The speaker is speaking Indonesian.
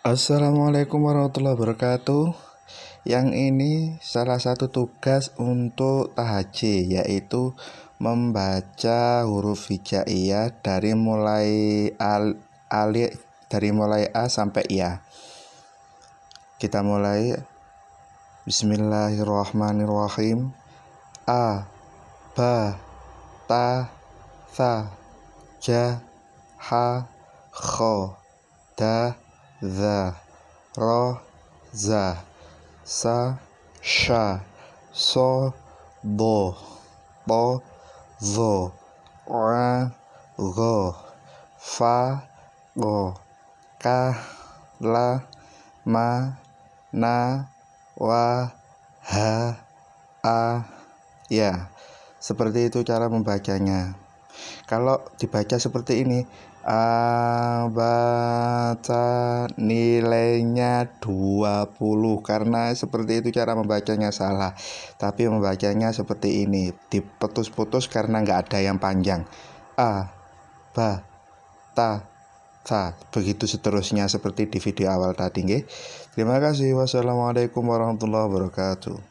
Assalamualaikum warahmatullahi wabarakatuh. Yang ini salah satu tugas untuk THJ yaitu membaca huruf hijaiyah dari mulai al, al dari mulai A sampai Ya. Kita mulai Bismillahirrahmanirrahim. A ba ta sa ja ha kho da Za Ro Za Sa Sha So bo Po Zo Ra Go Fa Go Ka La Ma Na Wa Ha A Ya seperti itu cara membacanya kalau dibaca seperti ini ah, baca nilainya 20 karena seperti itu cara membacanya salah tapi membacanya seperti ini diputus-putus karena nggak ada yang panjang a ba ta ta begitu seterusnya seperti di video awal tadi nge. terima kasih wassalamualaikum warahmatullahi wabarakatuh